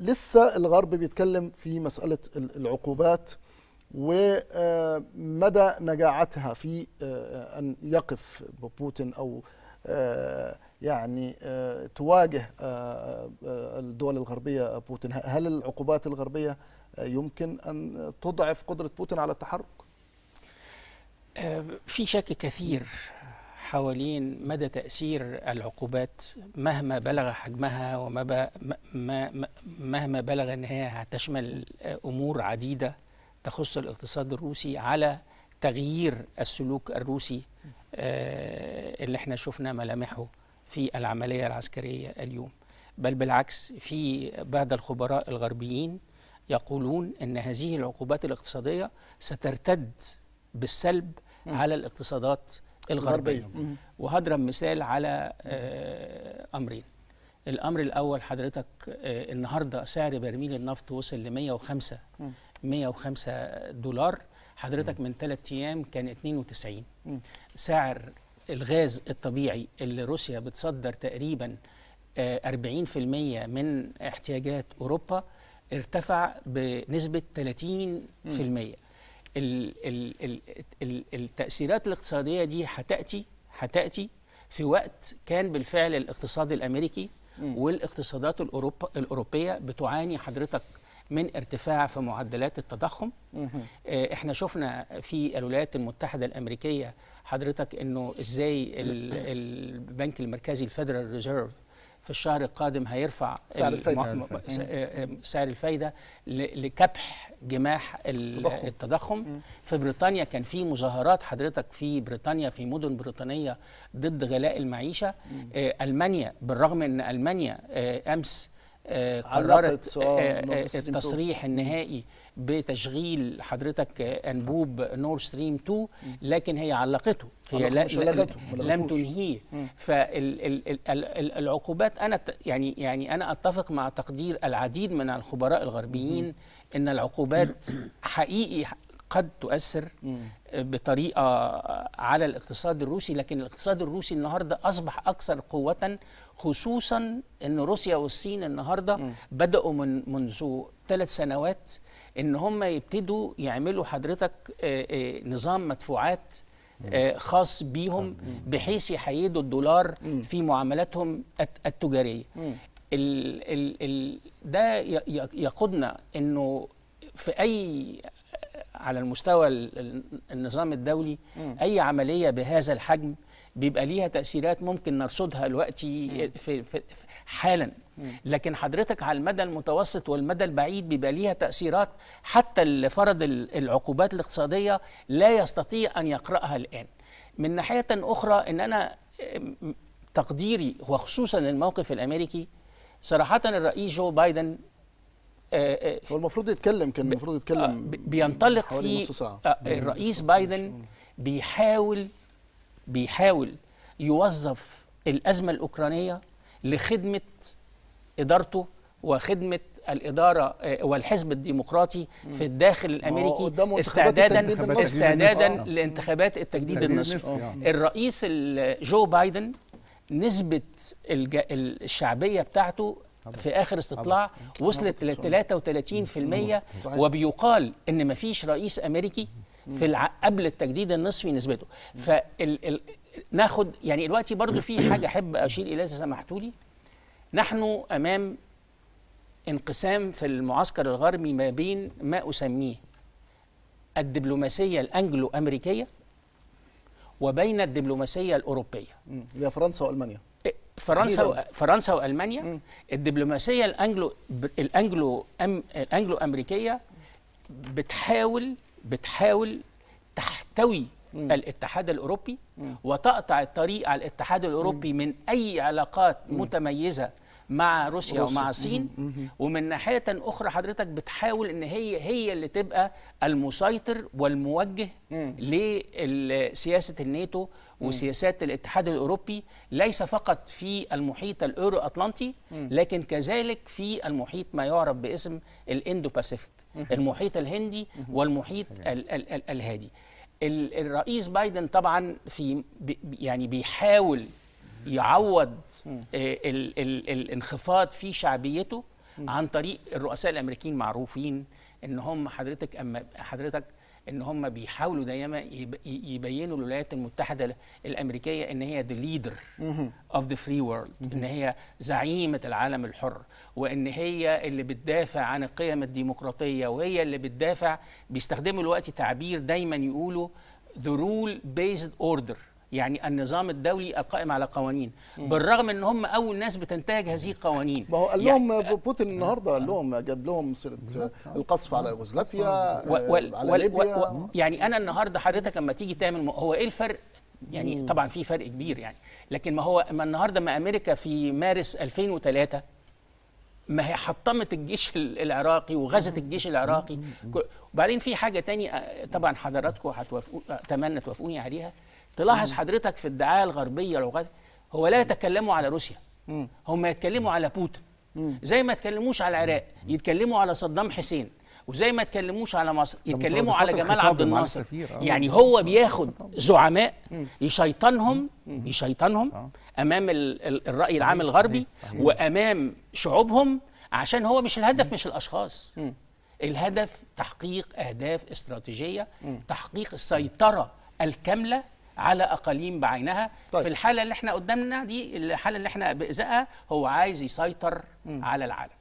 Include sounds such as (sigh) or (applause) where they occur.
لسه الغرب بيتكلم في مسألة العقوبات ومدى آه، نجاعتها في آه، آه، أن يقف بوتين أو يعني تواجه الدول الغربية بوتين هل العقوبات الغربية يمكن أن تضعف قدرة بوتين على التحرك؟ في شك كثير حوالين مدى تأثير العقوبات مهما بلغ حجمها وما ما... ما... مهما بلغ أنها هتشمل أمور عديدة تخص الاقتصاد الروسي على تغيير السلوك الروسي آه، اللي احنا شفنا ملامحه في العملية العسكرية اليوم بل بالعكس في بعض الخبراء الغربيين يقولون أن هذه العقوبات الاقتصادية سترتد بالسلب على الاقتصادات الغربية وهضرب مثال على آه، أمرين الأمر الأول حضرتك آه، النهاردة سعر برميل النفط وصل ل 105 105 دولار حضرتك من ثلاث أيام كان 92 سعر الغاز الطبيعي اللي روسيا بتصدر تقريبا 40% آه، من احتياجات أوروبا ارتفع بنسبة 30% الـ الـ الـ الـ التأثيرات الاقتصادية دي هتأتي هتأتي في وقت كان بالفعل الاقتصاد الأمريكي م. والاقتصادات الأوروبا الأوروبية بتعاني حضرتك من ارتفاع في معدلات التضخم م. آه، احنا شفنا في الولايات المتحدة الأمريكية حضرتك انه ازاي (coughs) البنك المركزي الفيدرال ريزيرف في الشهر القادم هيرفع سعر الفايدة, سعر الفايدة آه، آه، لكبح جماح التضخم, التضخم. في بريطانيا كان في مظاهرات حضرتك في بريطانيا في مدن بريطانية ضد غلاء المعيشة آه، ألمانيا بالرغم أن ألمانيا أمس آه، قررت آه، آه، التصريح النهائي بتشغيل حضرتك انبوب نور ستريم 2 لكن هي علقته هي لا لم تنهيه فالعقوبات انا يعني يعني انا اتفق مع تقدير العديد من الخبراء الغربيين ان العقوبات حقيقي قد تؤثر آه، بطريقه آه، على الاقتصاد الروسي لكن الاقتصاد الروسي النهارده اصبح اكثر قوه خصوصا ان روسيا والصين النهارده بداوا من منذ ثلاث سنوات ان هم يبتدوا يعملوا حضرتك آه، نظام مدفوعات خاص بيهم بحيث يحيدوا الدولار في معاملاتهم التجاريه ال ال ده يقودنا انه في اي على المستوى النظام الدولي اي عمليه بهذا الحجم بيبقى ليها تاثيرات ممكن نرصدها دلوقتي في, في حالا لكن حضرتك على المدى المتوسط والمدى البعيد بيبقى ليها تاثيرات حتى اللي فرض العقوبات الاقتصاديه لا يستطيع ان يقراها الان من ناحيه اخرى ان انا تقديري وخصوصا الموقف الامريكي صراحه الرئيس جو بايدن آه، آه، هو المفروض يتكلم كان المفروض يتكلم آه، بينطلق في الرئيس بايدن بيحاول بيحاول يوظف الازمه الاوكرانيه لخدمه ادارته وخدمه الاداره والحزب الديمقراطي في الداخل الامريكي استعدادا استعدادا لانتخابات التجديد النصفي الرئيس جو بايدن نسبه الشعبيه بتاعته في اخر استطلاع وصلت ل 33% وبيقال ان ما فيش رئيس امريكي في الع... قبل التجديد النصفي نسبته فال... ناخد يعني دلوقتي برضو في حاجه احب اشير اليها اذا سمحتوا لي نحن امام انقسام في المعسكر الغربي ما بين ما اسميه الدبلوماسيه الانجلو امريكيه وبين الدبلوماسيه الاوروبيه اللي فرنسا والمانيا إيه، فرنسا و... فرنسا والمانيا الدبلوماسيه الانجلو الانجلو أم... الانجلو امريكيه بتحاول بتحاول تحتوي مم. الاتحاد الاوروبي مم. وتقطع الطريق على الاتحاد الاوروبي مم. من اي علاقات مم. متميزه مع روسيا, ومع الصين ومن ناحيه اخرى حضرتك بتحاول ان هي هي اللي تبقى المسيطر والموجه لسياسه الناتو وسياسات الاتحاد الاوروبي ليس فقط في المحيط الاورو اطلنطي لكن كذلك في المحيط ما يعرف باسم الاندو باسيفيك المحيط الهندي والمحيط ال ال ال الهادي الرئيس بايدن طبعا في يعني بيحاول يعوض الـ آه، الـ الانخفاض في شعبيته عن طريق الرؤساء الامريكيين معروفين ان هم حضرتك اما حضرتك ان هم بيحاولوا دايما يبينوا الولايات المتحده الامريكيه ان هي ذا ليدر اوف ذا فري وورلد ان هي زعيمه العالم الحر وان هي اللي بتدافع عن القيم الديمقراطيه وهي اللي بتدافع بيستخدموا الوقت تعبير دايما يقولوا ذا رول بيزد اوردر يعني النظام الدولي القائم على قوانين مم. بالرغم ان هم اول ناس بتنتهج هذه القوانين ما هو قال يعني لهم يعني بوتين النهارده قال لهم جاب لهم سيره القصف على يوغوسلافيا على ليبيا يعني انا النهارده حضرتك لما تيجي تعمل هو ايه الفرق يعني مم. طبعا في فرق كبير يعني لكن ما هو ما النهارده ما امريكا في مارس 2003 ما هي حطمت الجيش العراقي وغزت الجيش العراقي وبعدين في حاجه ثانيه آه، طبعا حضراتكم هتوافقوا آه، اتمنى توافقوني عليها تلاحظ مم. حضرتك في الدعايه الغربيه لو هو لا يتكلموا على روسيا هم يتكلموا على بوتين زي ما يتكلموش على العراق يتكلموا على صدام حسين وزي ما يتكلموش على مصر يتكلموا على جمال عبد الناصر اه. يعني هو اه. بياخد اه. زعماء يشيطنهم يشيطنهم امام الراي العام الغربي وامام شعوبهم عشان هو مش الهدف مش الاشخاص الهدف تحقيق اهداف استراتيجيه تحقيق السيطره الكامله على اقاليم بعينها طيب. في الحاله اللي احنا قدامنا دي الحاله اللي احنا بازقها هو عايز يسيطر م. على العالم